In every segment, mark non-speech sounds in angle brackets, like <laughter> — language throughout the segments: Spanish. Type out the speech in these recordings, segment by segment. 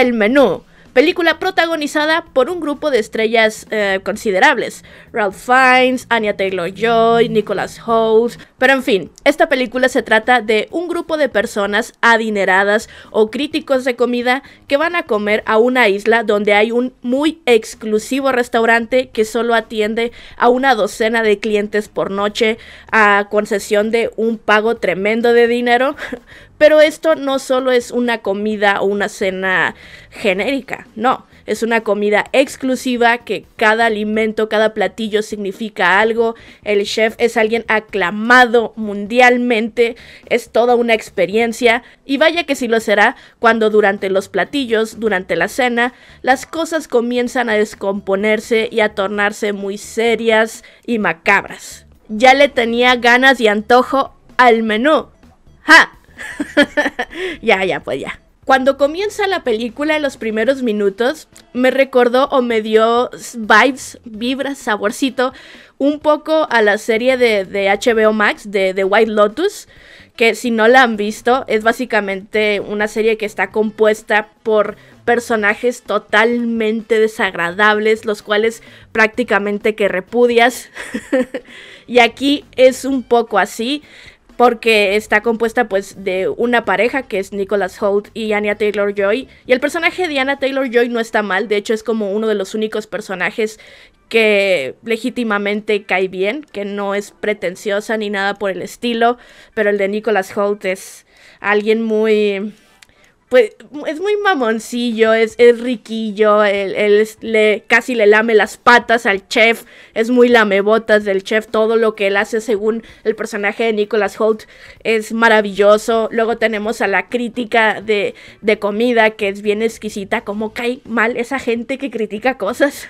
El menú. Película protagonizada por un grupo de estrellas eh, considerables. Ralph Fiennes, Anya Taylor-Joy, Nicholas Hoult. Pero en fin, esta película se trata de un grupo de personas adineradas o críticos de comida que van a comer a una isla donde hay un muy exclusivo restaurante que solo atiende a una docena de clientes por noche a concesión de un pago tremendo de dinero <laughs> Pero esto no solo es una comida o una cena genérica, no. Es una comida exclusiva que cada alimento, cada platillo significa algo. El chef es alguien aclamado mundialmente, es toda una experiencia. Y vaya que sí lo será cuando durante los platillos, durante la cena, las cosas comienzan a descomponerse y a tornarse muy serias y macabras. Ya le tenía ganas y antojo al menú. ¡Ja! <laughs> ya, ya, pues ya. Cuando comienza la película en los primeros minutos, me recordó o me dio vibes, vibras, saborcito, un poco a la serie de, HBO Max, de, The White Lotus, que si no la han visto, es básicamente una serie que está compuesta por personajes totalmente desagradables, los cuales prácticamente que repudias. <laughs> y aquí es un poco así porque está compuesta pues de una pareja que es Nicholas Holt y Anya Taylor Joy. Y el personaje de Anya Taylor Joy no está mal, de hecho es como uno de los únicos personajes que legítimamente cae bien, que no es pretenciosa ni nada por el estilo, pero el de Nicholas Holt es alguien muy pues es muy mamoncillo, es, riquillo, él, él casi le lame las patas al chef, es muy lamebotas del chef, todo lo que él hace según el personaje de Nicholas Holt es maravilloso. Luego tenemos a la crítica de, de comida que es bien exquisita, como cae mal esa gente que critica cosas.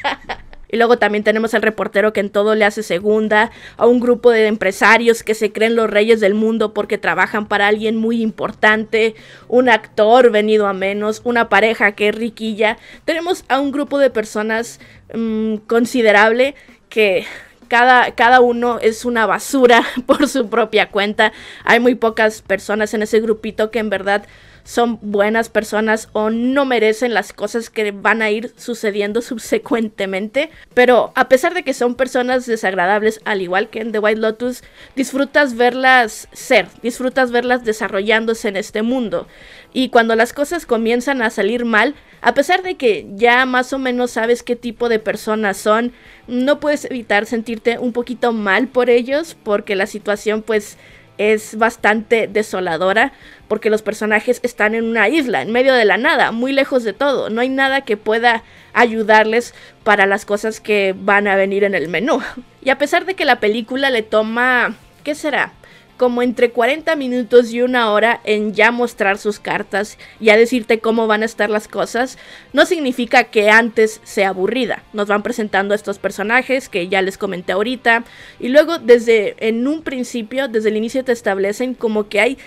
<laughs> Y luego también tenemos al reportero que en todo le hace segunda, a un grupo de empresarios que se creen los reyes del mundo porque trabajan para alguien muy importante, un actor venido a menos, una pareja que es riquilla. Tenemos a un grupo de personas mm, considerable que cada, cada, uno es una basura <laughs> por su propia cuenta. Hay muy pocas personas en ese grupito que en verdad son buenas personas o no merecen las cosas que van a ir sucediendo <laughs> subsecuentemente. Pero a pesar de que son personas desagradables, al igual que en The White Lotus, disfrutas verlas ser, disfrutas verlas desarrollándose en este mundo. Y cuando las cosas comienzan a salir mal, a pesar de que ya más o menos sabes qué tipo de personas son, no puedes evitar sentirte un poquito mal por ellos porque la situación pues es bastante desoladora porque los personajes están en una isla, en medio de la nada, muy lejos de todo. No hay nada que pueda ayudarles para las cosas que van a venir en el menú. <laughs> Y a pesar de que la película le toma, ¿qué será? como entre 40 minutos y una hora en ya mostrar sus cartas y a decirte cómo van a estar las cosas, no significa que antes sea aburrida. Nos van presentando estos personajes que ya les comenté ahorita y luego desde en un principio, desde el inicio te establecen como que hay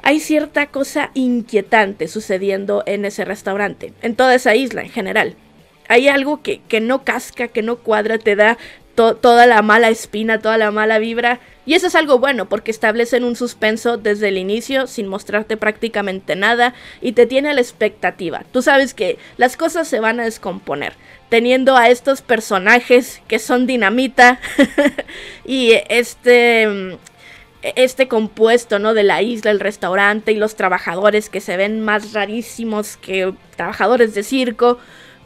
hay cierta cosa inquietante sucediendo en ese restaurante, en toda esa isla en general. Hay algo que, que no casca, que no cuadra, te da toda la mala espina, toda la mala vibra. Y eso es algo bueno porque establecen un suspenso desde el inicio sin mostrarte prácticamente nada y te tiene la expectativa. Tú sabes que las cosas se van a descomponer teniendo a estos personajes que son dinamita <laughs> y este este compuesto, ¿no? De la isla, el restaurante y los trabajadores que se ven más rarísimos que trabajadores de circo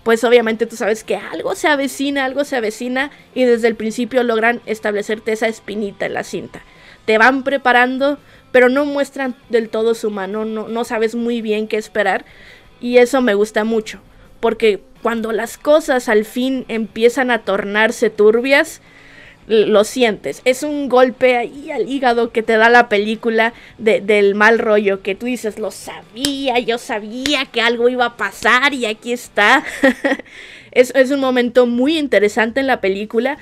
pues obviamente tú sabes que algo se avecina, algo se avecina y desde el principio logran establecerte esa espinita en la cinta. Te van preparando, pero no muestran del todo su mano, no, no sabes muy bien qué esperar y eso me gusta mucho, porque cuando las cosas al fin empiezan a tornarse turbias, lo sientes. Es un golpe ahí al hígado que te da la película del mal rollo, que tú dices, lo sabía, yo sabía que algo iba a pasar y aquí está. <laughs> es, es, un momento muy interesante en la película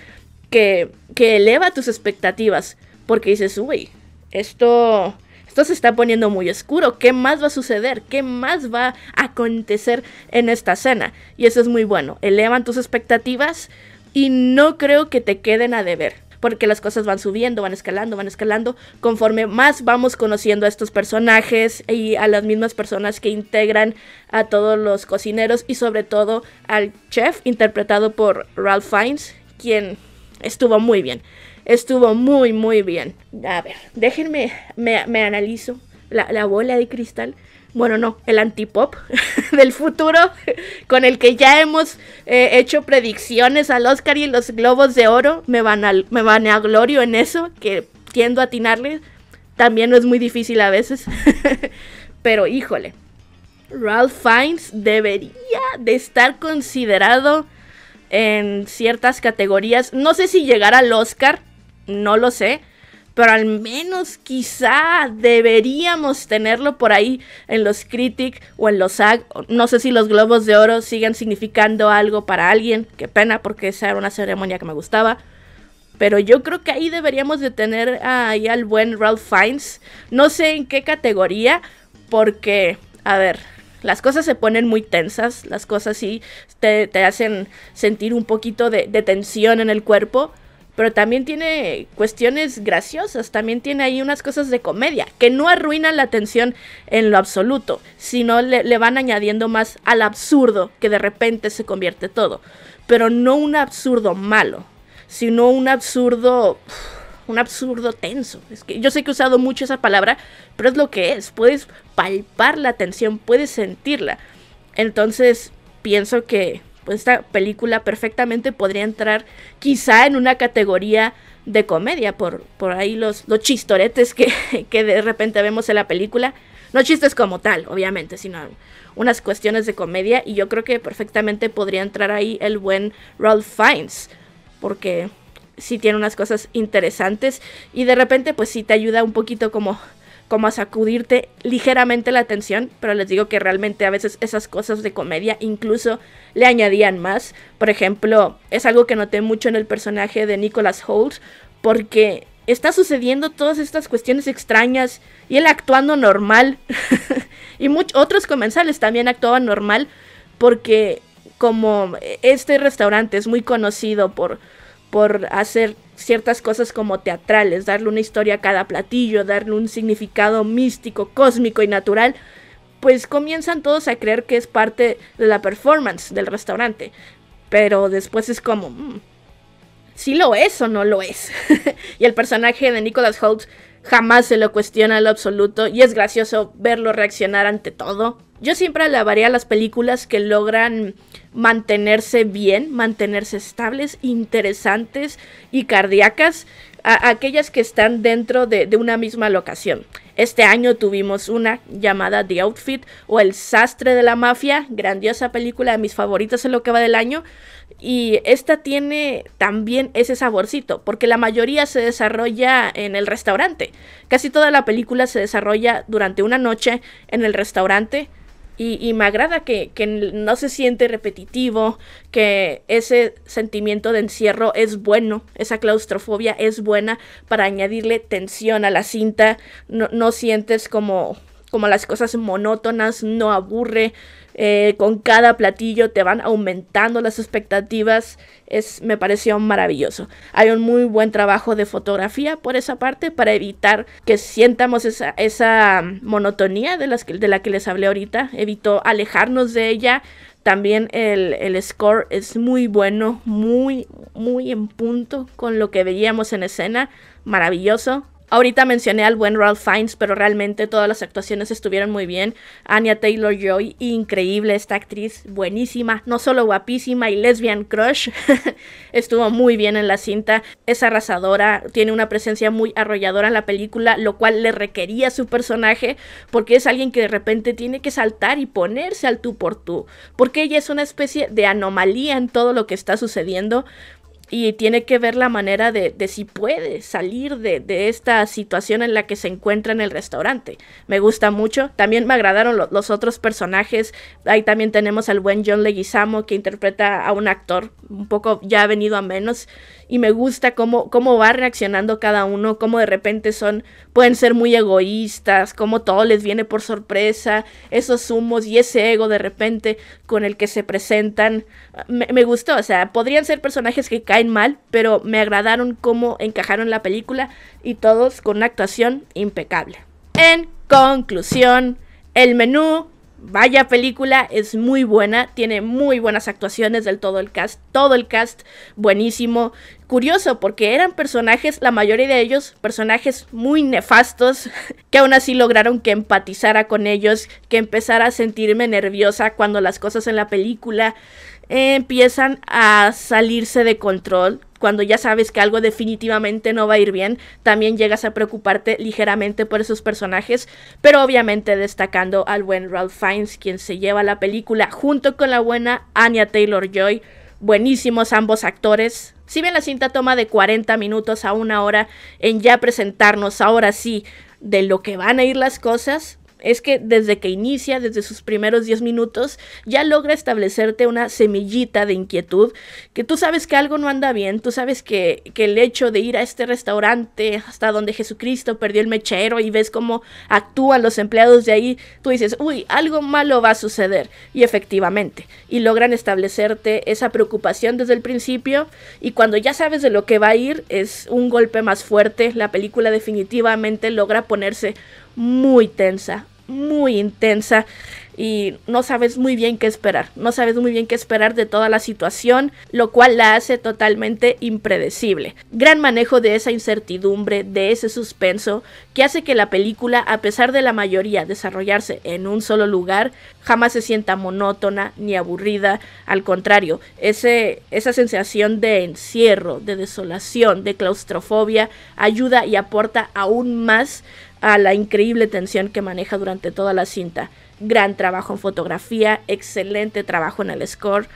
que, que eleva tus expectativas, porque dices, uy, esto... Esto se está poniendo muy oscuro. ¿Qué más va a suceder? ¿Qué más va a acontecer en esta escena? Y eso es muy bueno. Elevan tus expectativas, y no creo que te queden a deber porque las cosas van subiendo, van escalando, van escalando, conforme más vamos conociendo a estos personajes y a las mismas personas que integran a todos los cocineros y sobre todo al chef interpretado por Ralph Fiennes, quien estuvo muy bien, estuvo muy muy bien. A ver, déjenme, me, me analizo la, bola de cristal. Bueno, no, el antipop <laughs> del futuro, con el que ya hemos eh, hecho predicciones al Oscar y los globos de oro. Me van, me a glorio en eso, que tiendo a atinarle. También no es muy difícil a veces. <laughs> Pero híjole, Ralph Fiennes debería de estar considerado en ciertas categorías. No sé si llegará al Oscar, no lo sé pero al menos quizá deberíamos tenerlo por ahí en los Critic o en los SAG. No sé si los globos de oro siguen significando algo para alguien, qué pena porque esa era una ceremonia que me gustaba. Pero yo creo que ahí deberíamos de tener ahí al buen Ralph Fiennes. No sé en qué categoría, porque, a ver, las cosas se ponen muy tensas, las cosas sí te, hacen sentir un poquito de tensión en el cuerpo pero también tiene cuestiones graciosas, también tiene ahí unas cosas de comedia, que no arruinan la tensión en lo absoluto, sino le, le van añadiendo más al absurdo que de repente se convierte todo. Pero no un absurdo malo, sino un absurdo... Un absurdo tenso. Es que yo sé que he usado mucho esa palabra, pero es lo que es. Puedes palpar la tensión, puedes sentirla. Entonces, pienso que pues esta película perfectamente podría entrar quizá en una categoría de comedia, por, por ahí los, los chistoretes que, <laughs> que de repente vemos en la película. No chistes como tal, obviamente, sino unas cuestiones de comedia y yo creo que perfectamente podría entrar ahí el buen Ralph Fiennes, porque sí tiene unas cosas interesantes y de repente pues sí te ayuda un poquito como como a sacudirte ligeramente la atención, pero les digo que realmente a veces esas cosas de comedia incluso le añadían más. Por ejemplo, es algo que noté mucho en el personaje de Nicholas Holt, porque está sucediendo todas estas cuestiones extrañas y él actuando normal. <laughs> y muchos otros comensales también actuaban normal porque como e-, este restaurante es muy conocido por, por hacer ciertas cosas como teatrales, darle una historia a cada platillo, darle un significado místico, cósmico y natural, pues comienzan todos a creer que es parte de la performance del restaurante. Pero después es como, mm, si lo es o no lo es. <laughs> y el personaje de Nicholas Holt jamás se lo cuestiona en lo absoluto y es gracioso verlo reaccionar ante todo. Yo siempre alabaría a las películas que logran mantenerse bien, mantenerse estables, interesantes y cardíacas a, aquellas que están dentro de, de una misma locación. Este año tuvimos una llamada The Outfit o El Sastre de la Mafia, grandiosa película de mis favoritas en lo que va del año. Y esta tiene también ese saborcito, porque la mayoría se desarrolla en el restaurante. Casi toda la película se desarrolla durante una noche en el restaurante y, me agrada que, no se siente repetitivo, que ese sentimiento de encierro es bueno, esa claustrofobia es buena para añadirle tensión a la cinta, no, no sientes como como las cosas monótonas, no aburre. Eh, con cada platillo te van aumentando las expectativas. Es, me pareció maravilloso. Hay un muy buen trabajo de fotografía por esa parte para evitar que sientamos esa, mm, monotonía de, las que, de la que les hablé ahorita. Evitó alejarnos de ella. También el, el, score es muy bueno, muy, muy en punto con lo que veíamos en escena. Maravilloso. Ahorita mencioné al buen Ralph Fiennes, pero realmente todas las actuaciones estuvieron muy bien. Anya Taylor Joy, increíble esta actriz, buenísima, no solo guapísima y lesbian crush, <laughs> estuvo muy bien en la cinta, es arrasadora, tiene una presencia muy arrolladora en la película, lo cual le requería su personaje, porque es alguien que de repente tiene que saltar y ponerse al tú por tú, porque ella es una especie de anomalía en todo lo que está sucediendo, y tiene que ver la manera de, de si puede salir de, de, esta situación en la que se encuentra en el restaurante. Me gusta mucho. También me agradaron los otros personajes. Ahí también tenemos al buen John Leguizamo que interpreta a un actor un poco ya venido a menos y me gusta cómo, cómo va reaccionando cada uno, cómo de repente son, pueden ser muy egoístas, cómo todo les viene por sorpresa, esos humos y ese ego de repente con el que se presentan. Me, me gustó, o sea, podrían ser personajes que caen mal, pero me agradaron cómo encajaron la película y todos con una actuación impecable. En conclusión, el menú vaya película, es muy buena, tiene muy buenas actuaciones del todo el cast, todo el cast buenísimo. Curioso, porque eran personajes, la mayoría de ellos, personajes muy nefastos, <laughs> que aún así lograron que empatizara con ellos, que empezara a sentirme nerviosa cuando las cosas en la película empiezan a salirse de control. Cuando ya sabes que algo definitivamente no va a ir bien, también llegas a preocuparte ligeramente por esos personajes, pero obviamente destacando al buen Ralph Fiennes, quien se lleva la película junto con la buena Anya Taylor Joy. Buenísimos ambos actores. Si bien la cinta toma de 40 minutos a una hora en ya presentarnos ahora sí de lo que van a ir las cosas, es que desde que inicia, desde sus primeros 10 minutos, ya logra establecerte una semillita de inquietud, que tú sabes que algo no anda bien, tú sabes que, que el hecho de ir a este restaurante hasta donde Jesucristo perdió el mechero y ves cómo actúan los empleados de ahí, tú dices, uy, algo malo va a suceder. Y efectivamente, y logran establecerte esa preocupación desde el principio y cuando ya sabes de lo que va a ir, es un golpe más fuerte, la película definitivamente logra ponerse muy tensa, muy intensa y no sabes muy bien qué esperar, no sabes muy bien qué esperar de toda la situación, lo cual la hace totalmente impredecible. Gran manejo de esa incertidumbre, de ese suspenso, que hace que la película, a pesar de la mayoría desarrollarse en un solo lugar, jamás se sienta monótona ni aburrida, al contrario, ese, esa sensación de encierro, de desolación, de claustrofobia, ayuda y aporta aún más a la increíble tensión que maneja durante toda la cinta. Gran trabajo en fotografía, excelente trabajo en el score.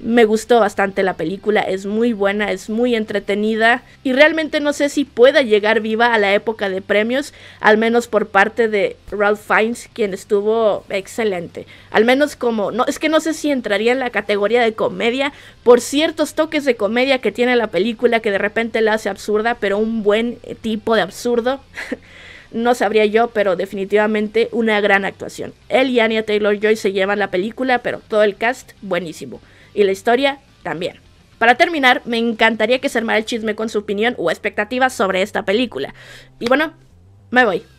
Me gustó bastante la película, es muy buena, es muy entretenida y realmente no sé si pueda llegar viva a la época de premios, al menos por parte de Ralph Fiennes, quien estuvo excelente. Al menos como, no, es que no sé si entraría en la categoría de comedia por ciertos toques de comedia que tiene la película que de repente la hace absurda, pero un buen tipo de absurdo. <laughs> no sabría yo, pero definitivamente una gran actuación. Él y Anya Taylor Joy se llevan la película, pero todo el cast buenísimo. Y la historia también. Para terminar, me encantaría que se el chisme con su opinión o expectativas sobre esta película. Y bueno, me voy.